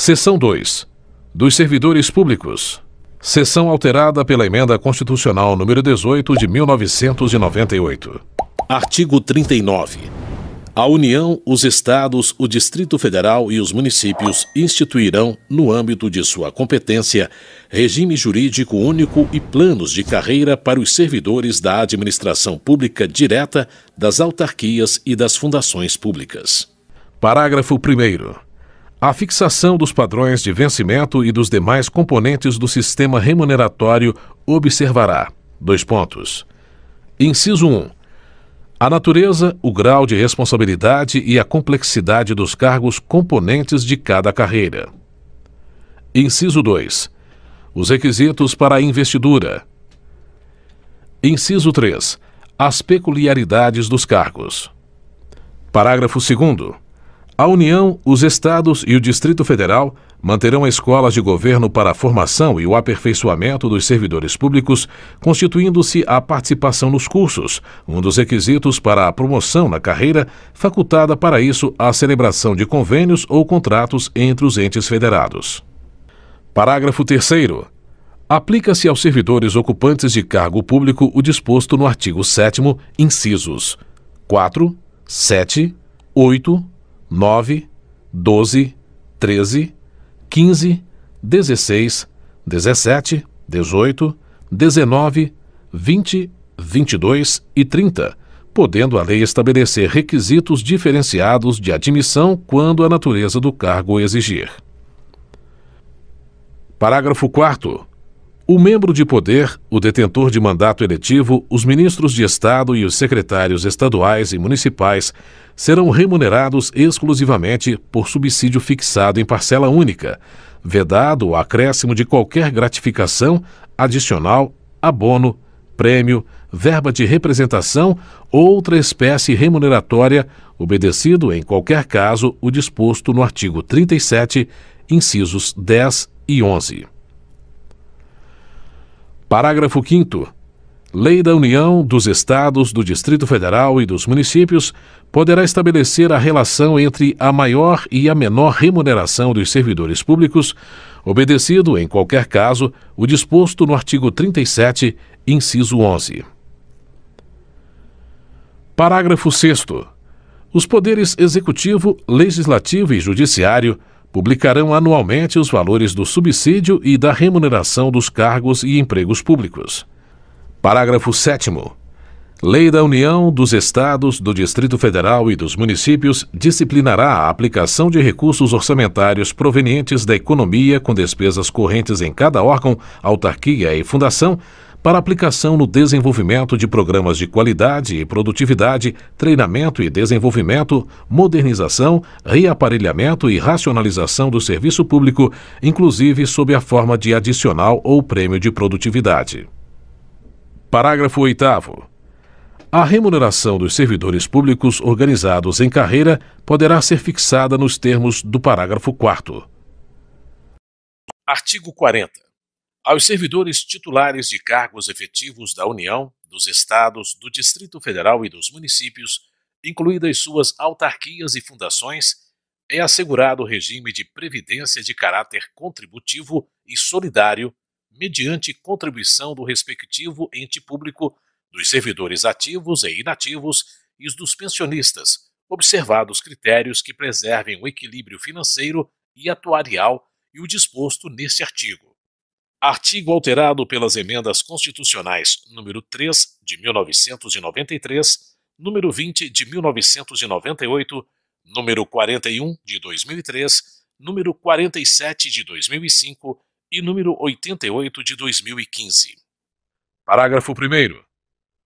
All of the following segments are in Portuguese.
seção dois dos servidores públicos seção alterada pela emenda constitucional número dezoito de mil novecentos e noventa e oito artigo trinta e nove a união os estados o distrito federal e os municípios instituirão no âmbito de sua competência regime jurídico único e planos de carreira para os servidores da administração pública direta das autarquias e das fundações públicas parágrafo primeiro a fixação dos padrões de vencimento e dos demais componentes do sistema remuneratório observará dois pontos inciso um a natureza o grau de responsabilidade e a complexidade dos cargos componentes de cada carreira inciso dois os requisitos para a investidura inciso três as peculiaridades dos cargos parágrafo segundo a união os estados e o distrito federal manterão escolas de governo para a formação e o aperfeiçoamento dos servidores públicos constituindo se a participação nos cursos um dos requisitos para a promoção na carreira facultada para isso a celebração de convênios ou contratos entre os entes federados parágrafo terceiro aplica se aos servidores ocupantes de cargo público o disposto no artigo sétimo incisos quatro sete oito nove, doze, treze, quinze, dezesseis, dezessete, dezoito, dezenove, vinte, vinte e dois e trinta, podendo a lei estabelecer requisitos diferenciados de admissão quando a natureza do cargo o exigir. Parágrafo quarto o membro de poder o detentor de mandato eletivo os ministros de estado e os secretários estaduais e municipais serão remunerados exclusivamente por subsídio fixado em parcela única vedado o acréscimo de qualquer gratificação adicional abono prêmio verba de representação ou outra espécie remuneratória obedecido em qualquer caso o disposto no artigo 37, incisos 10 e 11 parágrafo quinto lei da união dos estados do distrito federal e dos municípios poderá estabelecer a relação entre a maior e a menor remuneração dos servidores públicos obedecido em qualquer caso o disposto no artigo trinta e sete inciso onze parágrafo sexto os poderes executivo legislativo e judiciário publicarão anualmente os valores do subsídio e da remuneração dos cargos e empregos públicos parágrafo sétimo lei da união dos estados do distrito federal e dos municípios disciplinará a aplicação de recursos orçamentários provenientes da economia com despesas correntes em cada órgão autarquia e fundação para aplicação no desenvolvimento de programas de qualidade e produtividade, treinamento e desenvolvimento, modernização, reaparelhamento e racionalização do serviço público, inclusive sob a forma de adicional ou prêmio de produtividade. Parágrafo oitavo. A remuneração dos servidores públicos organizados em carreira poderá ser fixada nos termos do parágrafo 4. Artigo 40 aos servidores titulares de cargos efetivos da União, dos Estados, do Distrito Federal e dos municípios, incluídas suas autarquias e fundações, é assegurado o regime de previdência de caráter contributivo e solidário, mediante contribuição do respectivo ente público, dos servidores ativos e inativos e dos pensionistas, observados critérios que preservem o equilíbrio financeiro e atuarial e o disposto neste artigo artigo alterado pelas emendas constitucionais número 3 de 1993, número 20 de 1998, número 41 de 2003, número 47 de 2005 e número 88 de 2015. Parágrafo 1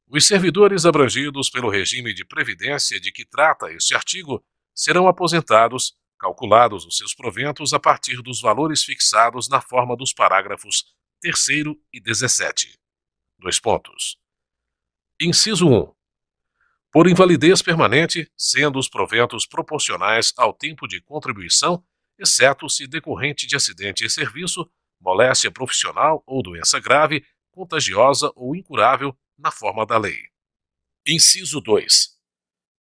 Os servidores abrangidos pelo regime de previdência de que trata este artigo serão aposentados calculados os seus proventos a partir dos valores fixados na forma dos parágrafos 3 e 17. Dois pontos. Inciso 1. Por invalidez permanente, sendo os proventos proporcionais ao tempo de contribuição, exceto se decorrente de acidente e serviço, moléstia profissional ou doença grave, contagiosa ou incurável, na forma da lei. Inciso 2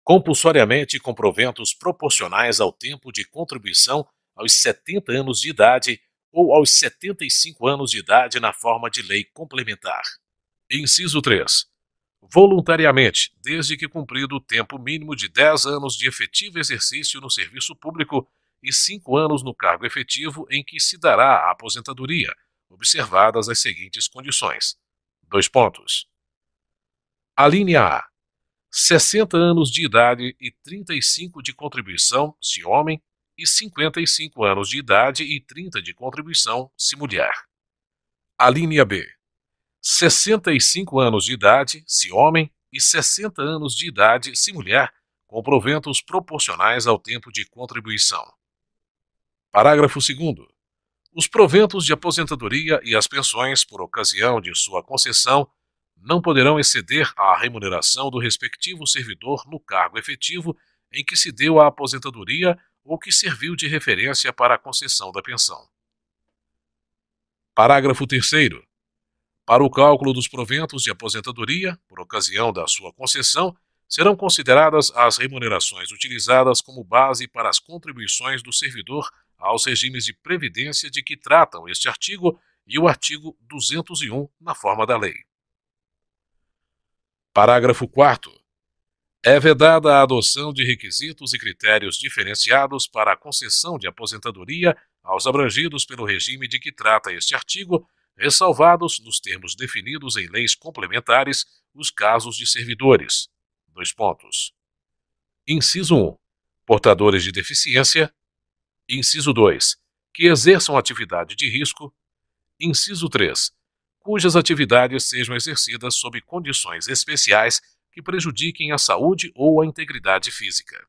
compulsoriamente com proventos proporcionais ao tempo de contribuição aos 70 anos de idade ou aos 75 anos de idade na forma de lei complementar. Inciso 3. Voluntariamente, desde que cumprido o tempo mínimo de 10 anos de efetivo exercício no serviço público e 5 anos no cargo efetivo em que se dará a aposentadoria, observadas as seguintes condições. Dois pontos. A linha A. 60 anos de idade e 35 de contribuição, se homem, e 55 anos de idade e 30 de contribuição, se mulher. A linha B. 65 anos de idade, se homem, e 60 anos de idade, se mulher, com proventos proporcionais ao tempo de contribuição. Parágrafo 2. Os proventos de aposentadoria e as pensões por ocasião de sua concessão não poderão exceder a remuneração do respectivo servidor no cargo efetivo em que se deu a aposentadoria ou que serviu de referência para a concessão da pensão. Parágrafo 3. Para o cálculo dos proventos de aposentadoria, por ocasião da sua concessão, serão consideradas as remunerações utilizadas como base para as contribuições do servidor aos regimes de previdência de que tratam este artigo e o artigo 201, na forma da lei. Parágrafo 4. É vedada a adoção de requisitos e critérios diferenciados para a concessão de aposentadoria aos abrangidos pelo regime de que trata este artigo, ressalvados, nos termos definidos em leis complementares, os casos de servidores. Dois pontos. Inciso 1. Portadores de deficiência. Inciso 2. Que exerçam atividade de risco. Inciso 3 cujas atividades sejam exercidas sob condições especiais que prejudiquem a saúde ou a integridade física.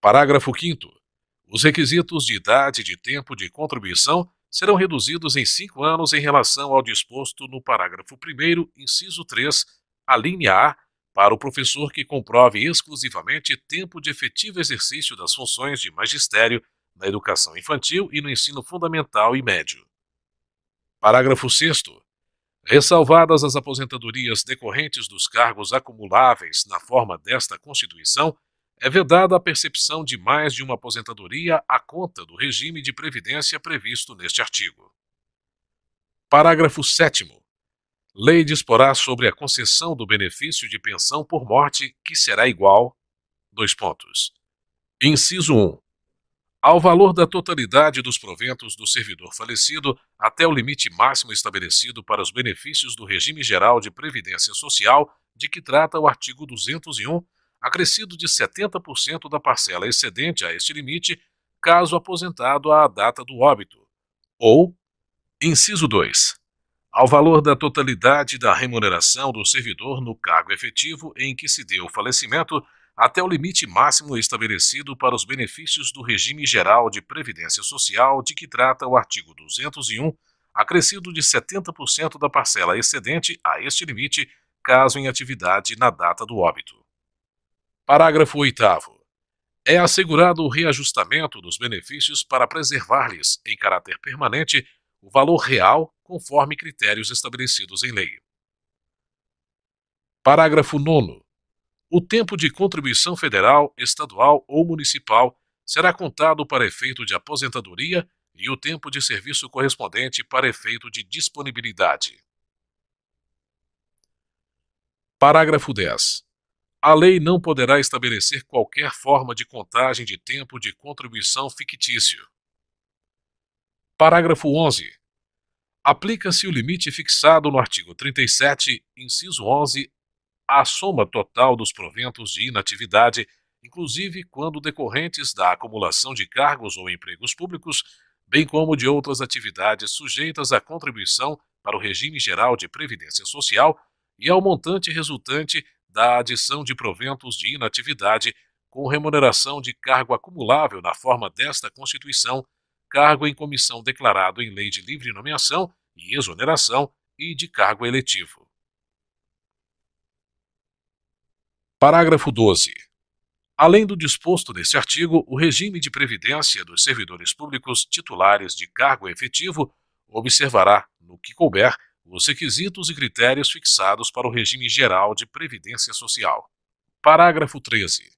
Parágrafo 5. Os requisitos de idade e de tempo de contribuição serão reduzidos em cinco anos em relação ao disposto no parágrafo 1, inciso 3, a linha A, para o professor que comprove exclusivamente tempo de efetivo exercício das funções de magistério na educação infantil e no ensino fundamental e médio. Parágrafo 6. Ressalvadas as aposentadorias decorrentes dos cargos acumuláveis na forma desta Constituição, é vedada a percepção de mais de uma aposentadoria à conta do regime de previdência previsto neste artigo. Parágrafo 7. Lei disporá sobre a concessão do benefício de pensão por morte, que será igual. Dois pontos. Inciso 1 ao valor da totalidade dos proventos do servidor falecido até o limite máximo estabelecido para os benefícios do regime geral de previdência social de que trata o artigo 201, acrescido de 70% da parcela excedente a este limite, caso aposentado à data do óbito. Ou, inciso 2, ao valor da totalidade da remuneração do servidor no cargo efetivo em que se deu o falecimento até o limite máximo estabelecido para os benefícios do regime geral de previdência social de que trata o artigo 201, acrescido de 70% da parcela excedente a este limite, caso em atividade na data do óbito. Parágrafo 8 é assegurado o reajustamento dos benefícios para preservar-lhes, em caráter permanente, o valor real conforme critérios estabelecidos em lei. Parágrafo 9 o tempo de contribuição federal, estadual ou municipal será contado para efeito de aposentadoria e o tempo de serviço correspondente para efeito de disponibilidade. Parágrafo 10. A lei não poderá estabelecer qualquer forma de contagem de tempo de contribuição fictício. Parágrafo 11. Aplica-se o limite fixado no artigo 37, inciso 11, a soma total dos proventos de inatividade, inclusive quando decorrentes da acumulação de cargos ou empregos públicos, bem como de outras atividades sujeitas à contribuição para o regime geral de previdência social e ao montante resultante da adição de proventos de inatividade com remuneração de cargo acumulável na forma desta Constituição, cargo em comissão declarado em lei de livre nomeação e exoneração e de cargo eletivo. Parágrafo 12. Além do disposto neste artigo, o regime de previdência dos servidores públicos titulares de cargo efetivo observará, no que couber, os requisitos e critérios fixados para o regime geral de previdência social. Parágrafo 13.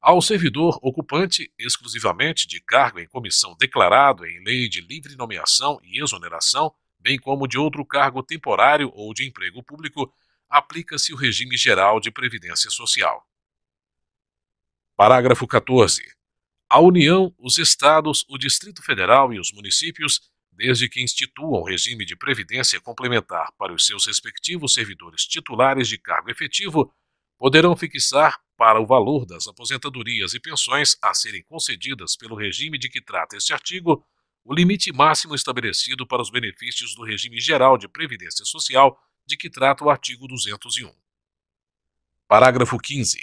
Ao servidor ocupante exclusivamente de cargo em comissão declarado em lei de livre nomeação e exoneração, bem como de outro cargo temporário ou de emprego público, aplica-se o regime geral de previdência social. Parágrafo 14. A União, os Estados, o Distrito Federal e os municípios, desde que instituam regime de previdência complementar para os seus respectivos servidores titulares de cargo efetivo, poderão fixar para o valor das aposentadorias e pensões a serem concedidas pelo regime de que trata este artigo, o limite máximo estabelecido para os benefícios do regime geral de previdência social de que trata o artigo 201. Parágrafo 15.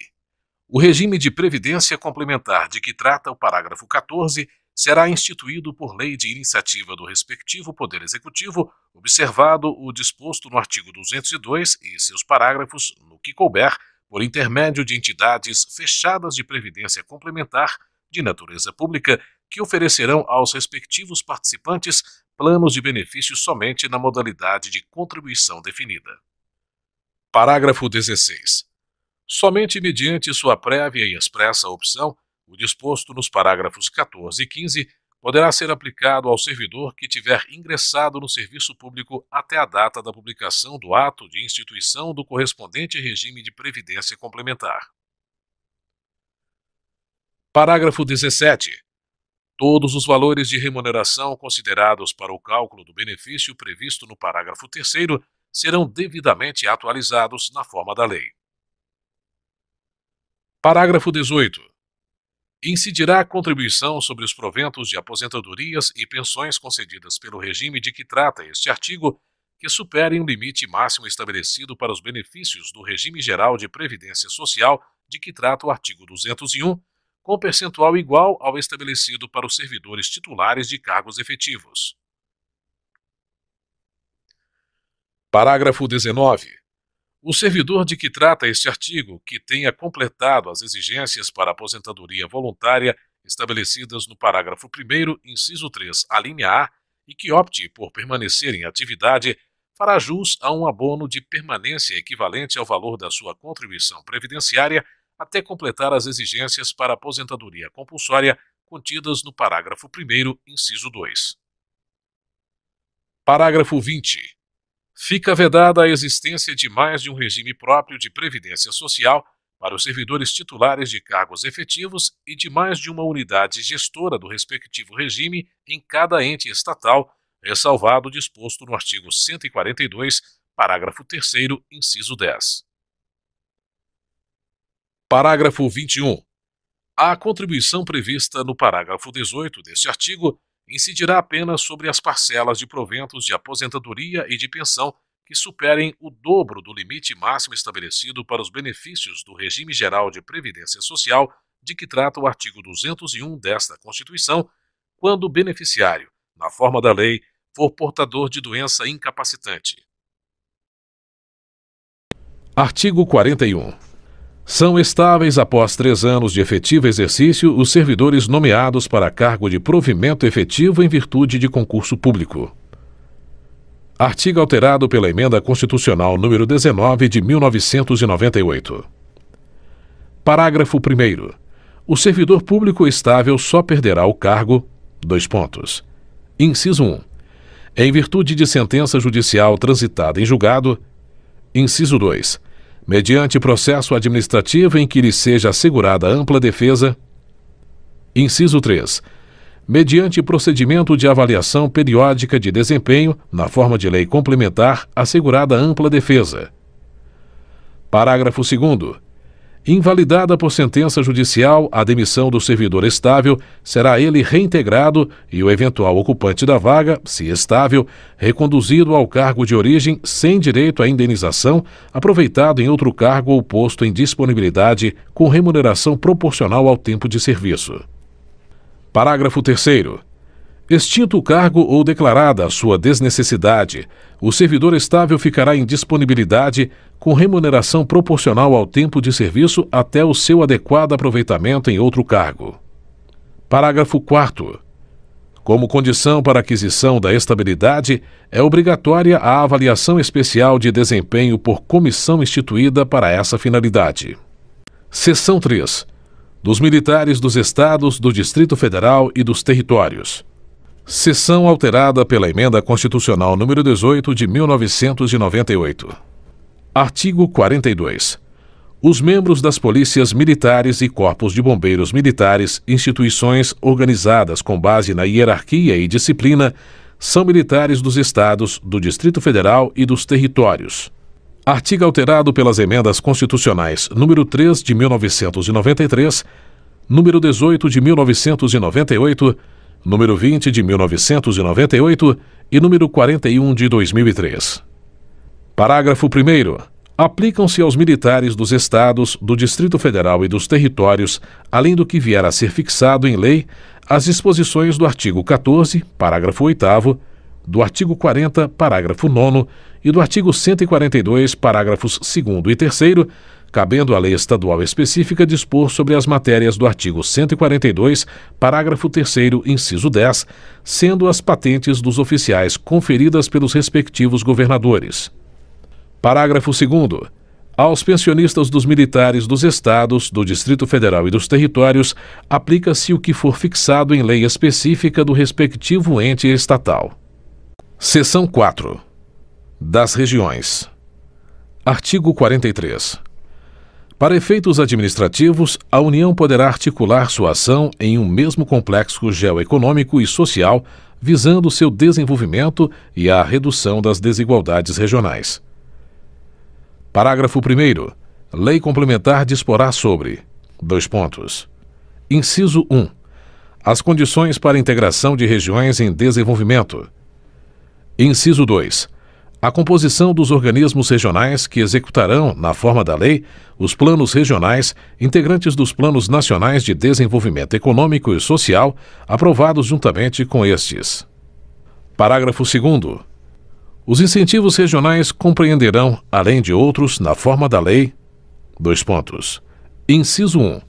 O regime de previdência complementar de que trata o parágrafo 14 será instituído por lei de iniciativa do respectivo Poder Executivo, observado o disposto no artigo 202 e seus parágrafos, no que couber, por intermédio de entidades fechadas de previdência complementar de natureza pública que oferecerão aos respectivos participantes planos de benefícios somente na modalidade de contribuição definida. Parágrafo 16. Somente mediante sua prévia e expressa opção, o disposto nos parágrafos 14 e 15 poderá ser aplicado ao servidor que tiver ingressado no serviço público até a data da publicação do ato de instituição do correspondente regime de previdência complementar. Parágrafo 17. Todos os valores de remuneração considerados para o cálculo do benefício previsto no parágrafo 3 serão devidamente atualizados na forma da lei. Parágrafo 18. Incidirá a contribuição sobre os proventos de aposentadorias e pensões concedidas pelo regime de que trata este artigo que superem o limite máximo estabelecido para os benefícios do regime geral de previdência social de que trata o artigo 201 com percentual igual ao estabelecido para os servidores titulares de cargos efetivos. Parágrafo 19. O servidor de que trata este artigo, que tenha completado as exigências para aposentadoria voluntária estabelecidas no parágrafo 1, inciso 3, a linha A, e que opte por permanecer em atividade, fará jus a um abono de permanência equivalente ao valor da sua contribuição previdenciária até completar as exigências para aposentadoria compulsória contidas no parágrafo 1, inciso 2. Parágrafo 20. Fica vedada a existência de mais de um regime próprio de previdência social para os servidores titulares de cargos efetivos e de mais de uma unidade gestora do respectivo regime em cada ente estatal, ressalvado o disposto no artigo 142, parágrafo 3, inciso 10. Parágrafo 21. A contribuição prevista no parágrafo 18 deste artigo incidirá apenas sobre as parcelas de proventos de aposentadoria e de pensão que superem o dobro do limite máximo estabelecido para os benefícios do regime geral de previdência social de que trata o artigo 201 desta Constituição, quando o beneficiário, na forma da lei, for portador de doença incapacitante. Artigo 41 são estáveis após três anos de efetivo exercício os servidores nomeados para cargo de provimento efetivo em virtude de concurso público artigo alterado pela emenda constitucional número 19 de mil novecentos e noventa e oito parágrafo primeiro o servidor público estável só perderá o cargo dois pontos inciso um em virtude de sentença judicial transitada em julgado inciso dois mediante processo administrativo em que lhe seja assegurada ampla defesa inciso três mediante procedimento de avaliação periódica de desempenho na forma de lei complementar assegurada ampla defesa parágrafo segundo invalidada por sentença judicial a demissão do servidor estável será ele reintegrado e o eventual ocupante da vaga se estável reconduzido ao cargo de origem sem direito à indenização aproveitado em outro cargo ou posto em disponibilidade com remuneração proporcional ao tempo de serviço parágrafo terceiro extinto o cargo ou declarada a sua desnecessidade o servidor estável ficará em disponibilidade com remuneração proporcional ao tempo de serviço até o seu adequado aproveitamento em outro cargo parágrafo quarto como condição para aquisição da estabilidade é obrigatória a avaliação especial de desempenho por comissão instituída para essa finalidade seção três dos militares dos estados do distrito federal e dos territórios seção alterada pela emenda constitucional número dezoito de mil novecentos e noventa e oito artigo quarenta e dois os membros das polícias militares e corpos de bombeiros militares instituições organizadas com base na hierarquia e disciplina são militares dos estados do distrito federal e dos territórios artigo alterado pelas emendas constitucionais número três de mil novecentos e noventa e três número dezoito de mil novecentos e noventa e oito número vinte de 1998 e número quarenta e um de 2003. parágrafo primeiro aplicam se aos militares dos estados do distrito federal e dos territórios além do que vier a ser fixado em lei as disposições do artigo catorze parágrafo oitavo do artigo quarenta parágrafo nono e do artigo cento e quarenta e dois parágrafos segundo e terceiro cabendo à lei estadual específica dispor sobre as matérias do artigo cento e quarenta e dois parágrafo terceiro inciso dez sendo as patentes dos oficiais conferidas pelos respectivos governadores parágrafo segundo aos pensionistas dos militares dos estados, do Distrito Federal e dos territórios, aplica-se o que for fixado em lei específica do respectivo ente estatal. Seção 4. Das regiões. Artigo 43 para efeitos administrativos a união poderá articular sua ação em um mesmo complexo geoeconômico e social visando seu desenvolvimento e a redução das desigualdades regionais parágrafo primeiro lei complementar disporá sobre dois pontos inciso um as condições para integração de regiões em desenvolvimento inciso dois a composição dos organismos regionais que executarão na forma da lei os planos regionais integrantes dos planos nacionais de desenvolvimento econômico e social aprovados juntamente com estes parágrafo segundo os incentivos regionais compreenderão além de outros na forma da lei dois pontos inciso um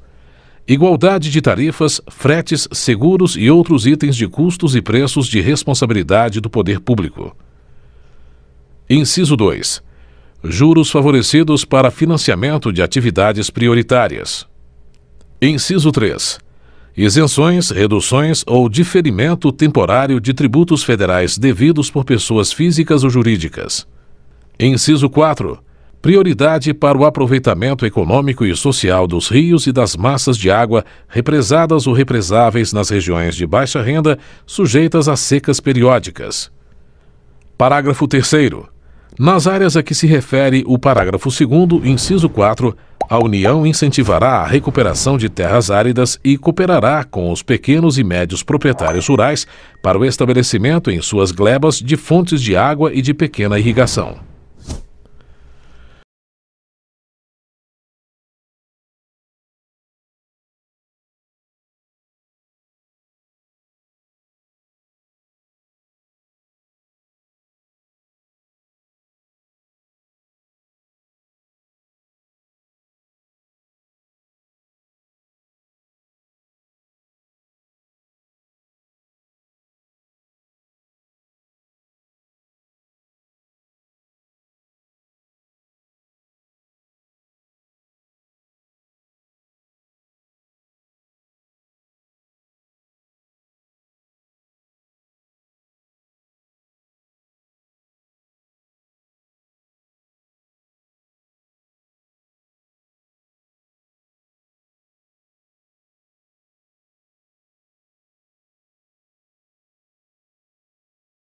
igualdade de tarifas fretes seguros e outros itens de custos e preços de responsabilidade do poder público inciso dois juros favorecidos para financiamento de atividades prioritárias inciso três isenções reduções ou diferimento temporário de tributos federais devidos por pessoas físicas ou jurídicas inciso quatro prioridade para o aproveitamento econômico e social dos rios e das massas de água represadas ou represáveis nas regiões de baixa renda sujeitas a secas periódicas parágrafo terceiro nas áreas a que se refere o parágrafo segundo inciso quatro a união incentivará a recuperação de terras áridas e cooperará com os pequenos e médios proprietários rurais para o estabelecimento em suas glebas de fontes de água e de pequena irrigação